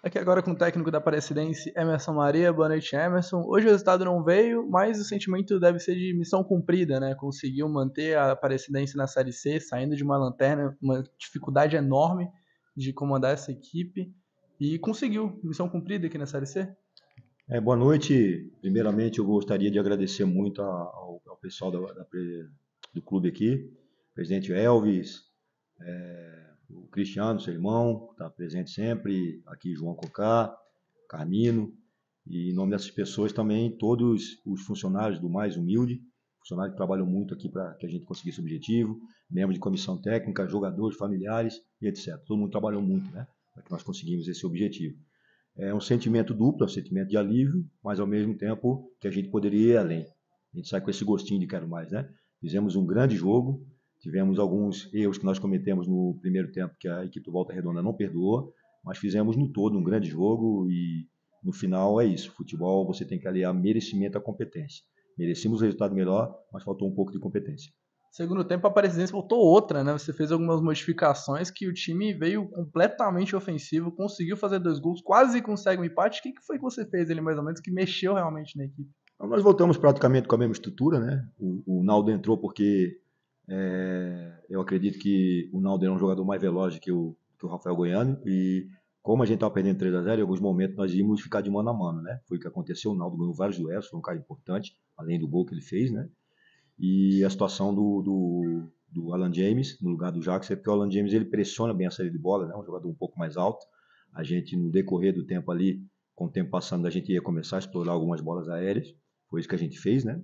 Aqui agora com o técnico da Aparecidense, Emerson Maria. Boa noite, Emerson. Hoje o resultado não veio, mas o sentimento deve ser de missão cumprida, né? Conseguiu manter a Aparecidense na Série C, saindo de uma lanterna, uma dificuldade enorme de comandar essa equipe. E conseguiu, missão cumprida aqui na Série C. É, boa noite. Primeiramente, eu gostaria de agradecer muito ao, ao pessoal da, da, do clube aqui, presidente Elvis, é, o Cristiano, seu irmão, está presente sempre, aqui João Cocá, Carmino, e em nome dessas pessoas também todos os funcionários do Mais Humilde, funcionários que trabalham muito aqui para que a gente conseguisse o objetivo, membros de comissão técnica, jogadores, familiares e etc. Todo mundo trabalhou muito, né, para que nós conseguimos esse objetivo. É um sentimento duplo, é um sentimento de alívio, mas ao mesmo tempo que a gente poderia ir além. A gente sai com esse gostinho de quero mais, né? Fizemos um grande jogo, Tivemos alguns erros que nós cometemos no primeiro tempo que a equipe do Volta Redonda não perdoou, mas fizemos no todo um grande jogo e no final é isso. Futebol você tem que aliar merecimento à competência. Merecemos o resultado melhor, mas faltou um pouco de competência. Segundo tempo, a Aparecidense voltou outra, né? Você fez algumas modificações que o time veio completamente ofensivo, conseguiu fazer dois gols, quase consegue um empate. O que foi que você fez ali, mais ou menos, que mexeu realmente na equipe? Nós voltamos praticamente com a mesma estrutura, né? O, o Naldo entrou porque é, eu acredito que o Naldo é um jogador mais veloz que o, que o Rafael Goiano e como a gente estava tá perdendo 3 a 0 em alguns momentos nós íamos ficar de mano a mano, né? Foi o que aconteceu, o Naldo ganhou vários duelos, foi um cara importante, além do gol que ele fez, né? E a situação do, do, do Alan James, no lugar do Jackson, é porque o Alan James ele pressiona bem a saída de bola, né? Um jogador um pouco mais alto. A gente, no decorrer do tempo ali, com o tempo passando, a gente ia começar a explorar algumas bolas aéreas. Foi isso que a gente fez, né?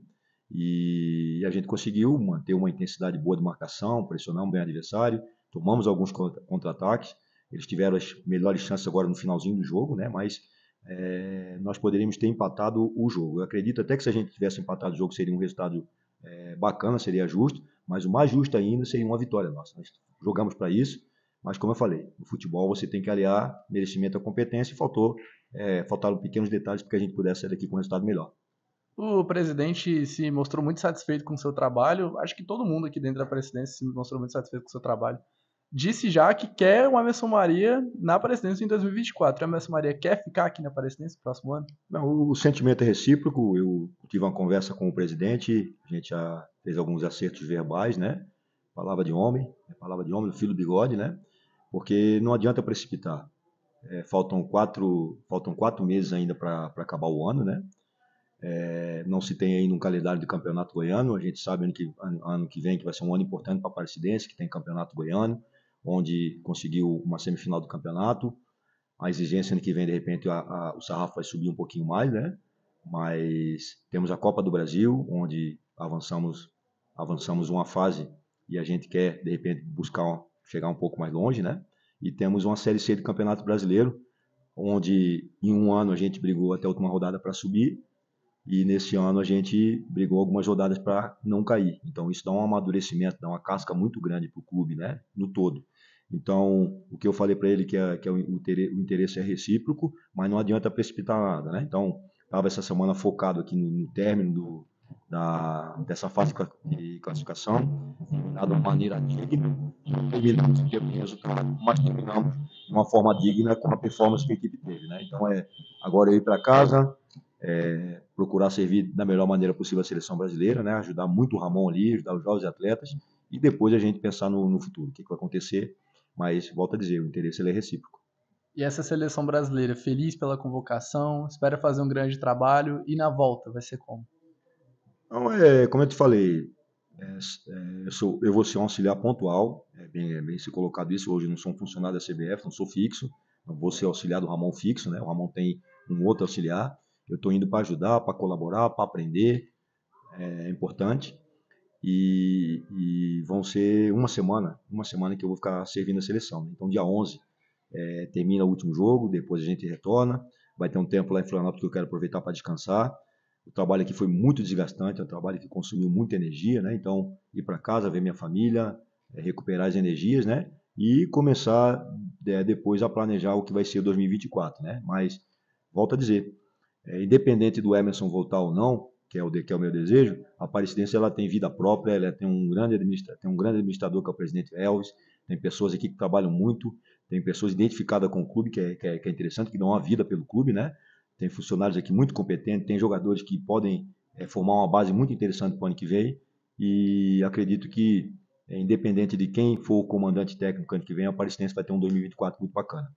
e a gente conseguiu manter uma intensidade boa de marcação, pressionamos bem o adversário, tomamos alguns contra-ataques, eles tiveram as melhores chances agora no finalzinho do jogo, né? mas é, nós poderíamos ter empatado o jogo. Eu acredito até que se a gente tivesse empatado o jogo seria um resultado é, bacana, seria justo, mas o mais justo ainda seria uma vitória nossa. Nós jogamos para isso, mas como eu falei, no futebol você tem que aliar merecimento à competência e faltou, é, faltaram pequenos detalhes para que a gente pudesse sair daqui com um resultado melhor. O presidente se mostrou muito satisfeito com o seu trabalho. Acho que todo mundo aqui dentro da presidência se mostrou muito satisfeito com o seu trabalho. Disse já que quer uma Emerson Maria na presidência em 2024. A Emerson Maria quer ficar aqui na presidência no próximo ano? Não, o sentimento é recíproco. Eu tive uma conversa com o presidente, a gente já fez alguns acertos verbais, né? Palavra de homem, é palavra de homem, filho do bigode, né? Porque não adianta precipitar. É, faltam, quatro, faltam quatro meses ainda para acabar o ano, né? É, não se tem ainda um calendário de campeonato goiano. A gente sabe ano que, ano, ano que vem que vai ser um ano importante para a Aparecidense, que tem campeonato goiano, onde conseguiu uma semifinal do campeonato. A exigência ano que vem, de repente, a, a, o sarrafo vai subir um pouquinho mais, né? Mas temos a Copa do Brasil, onde avançamos avançamos uma fase e a gente quer, de repente, buscar chegar um pouco mais longe, né? E temos uma Série C do Campeonato Brasileiro, onde em um ano a gente brigou até a última rodada para subir e nesse ano a gente brigou algumas rodadas para não cair. Então isso dá um amadurecimento, dá uma casca muito grande para o clube, né? No todo. Então, o que eu falei para ele que, é, que é o, o, interesse é recíproco, mas não adianta precipitar nada, né? Então, estava essa semana focado aqui no, no término do, da, dessa fase de classificação, de uma maneira digna, terminamos o resultado, mas terminamos de uma forma digna com a performance que a equipe teve, né? Então, é agora eu ir para casa, é, procurar servir da melhor maneira possível a seleção brasileira, né? ajudar muito o Ramon ali, ajudar os jovens atletas, e depois a gente pensar no, no futuro, o que, que, vai acontecer, mas volta a dizer, o interesse é recíproco. E essa seleção brasileira, feliz pela convocação, espera fazer um grande trabalho, e na volta vai ser como? Então, é, como eu te falei, é, é, eu, sou, eu vou ser um auxiliar pontual, é bem, é bem se colocado isso, hoje não sou um funcionário da CBF, não sou fixo, não vou ser auxiliar do Ramon fixo, né? o Ramon tem um outro auxiliar, eu estou indo para ajudar, para colaborar, para aprender, é, é importante. E, e, vão ser uma semana, uma semana que eu vou ficar servindo a seleção. Né? Então, dia 11 é, termina o último jogo, depois a gente retorna. Vai ter um tempo lá em Florianópolis que eu quero aproveitar para descansar. O trabalho aqui foi muito desgastante, é um trabalho que consumiu muita energia, né? Então, ir para casa, ver minha família, é, recuperar as energias, né? E começar é, depois a planejar o que vai ser 2024, né? Mas, volto a dizer, é, independente do Emerson voltar ou não, que é o, de, que é o meu desejo, a Aparecidense ela tem vida própria, ela tem um grande administrador, tem um grande administrador que é o presidente Elvis, tem pessoas aqui que trabalham muito, tem pessoas identificadas com o clube, que é, que é, que é interessante, que dão uma vida pelo clube, né? Tem funcionários aqui muito competentes, tem jogadores que podem é, formar uma base muito interessante para o ano que vem. E acredito que, é, independente de quem for o comandante técnico ano que vem, a Aparecidense vai ter um 2024 muito bacana.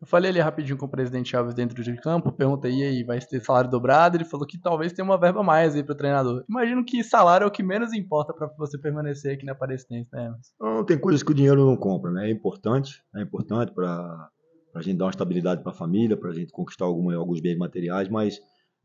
Eu falei ali rapidinho com o presidente Alves dentro de campo, perguntei, aí, vai ter salário dobrado? Ele falou que talvez tenha uma verba mais aí pro treinador. Imagino que salário é o que menos importa para você permanecer aqui na Aparecidense, né, Emerson? Não, tem coisas que o dinheiro não compra, né? É importante, é importante para a gente dar uma estabilidade para a família, para a gente conquistar alguma, alguns bens materiais, mas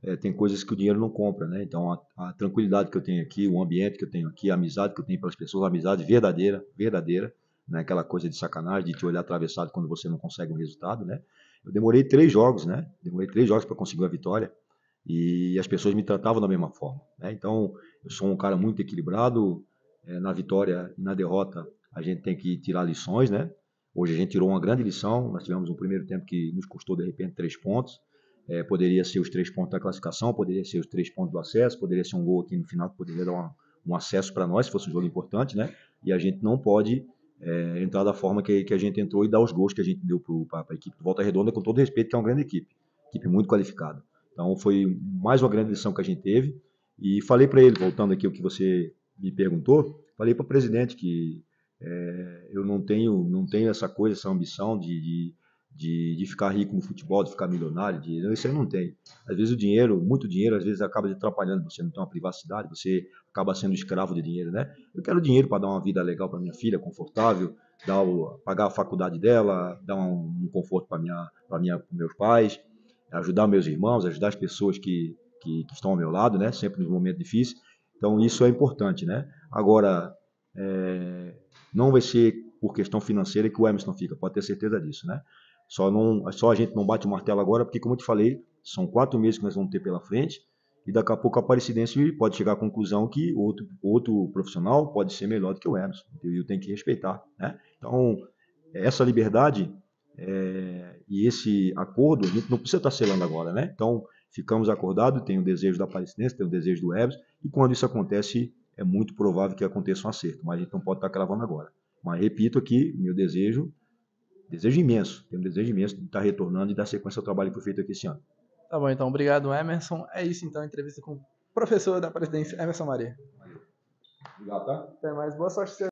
é, tem coisas que o dinheiro não compra, né? Então, a, a, tranquilidade que eu tenho aqui, o ambiente que eu tenho aqui, a amizade que eu tenho pelas pessoas, a amizade verdadeira, verdadeira, né? Aquela coisa de sacanagem de te olhar atravessado quando você não consegue um resultado, né? Eu demorei três jogos, né? Demorei três jogos para conseguir a vitória e as pessoas me tratavam da mesma forma, né? Então eu sou um cara muito equilibrado é, na vitória e na derrota. A gente tem que tirar lições, né? Hoje a gente tirou uma grande lição. Nós tivemos um primeiro tempo que nos custou de repente três pontos. É, poderia ser os três pontos da classificação, poderia ser os três pontos do acesso, poderia ser um gol aqui no final que poderia dar uma, um acesso para nós, se fosse um jogo importante, né? E a gente não pode é, entrar é da forma que, que, a gente entrou e dar os gols que a gente deu para a equipe do Volta Redonda, com todo respeito, que é uma grande equipe, equipe muito qualificada. Então foi mais uma grande lição que a gente teve. E falei para ele, voltando aqui o que você me perguntou, falei para o presidente que é, eu não tenho, não tenho essa coisa, essa ambição de, de de, de ficar rico no futebol, de ficar milionário, de, isso aí não tem. Às vezes o dinheiro, muito dinheiro, às vezes acaba atrapalhando, você não tem uma privacidade, você acaba sendo escravo de dinheiro, né? Eu quero dinheiro para dar uma vida legal para minha filha, confortável, dar o, pagar a faculdade dela, dar um, um conforto para minha, para minha, meus pais, ajudar meus irmãos, ajudar as pessoas que, que, que estão ao meu lado, né? Sempre nos momentos difíceis. Então isso é importante, né? Agora é, não vai ser por questão financeira que o Emerson fica, pode ter certeza disso, né? Só, não, só a gente não bate o martelo agora, porque, como eu te falei, são quatro meses que nós vamos ter pela frente. E daqui a pouco a Aparecidense pode chegar à conclusão que outro, outro profissional pode ser melhor do que o Emerson. Eu tenho que respeitar. Né? Então, essa liberdade é, e esse acordo, a gente não precisa estar selando agora. Né? Então, ficamos acordados, tem o desejo da Aparecidense, tem o desejo do Emerson. E quando isso acontece, é muito provável que aconteça um acerto. Mas a gente não pode estar cravando agora. Mas repito aqui, meu desejo desejo imenso, tenho um desejo imenso de estar retornando e dar sequência ao trabalho que foi feito aqui esse ano. Tá bom, então. Obrigado, Emerson. É isso, então, a entrevista com o professor da presidência, Emerson Maria. Obrigado, tá? Até mais. Boa sorte,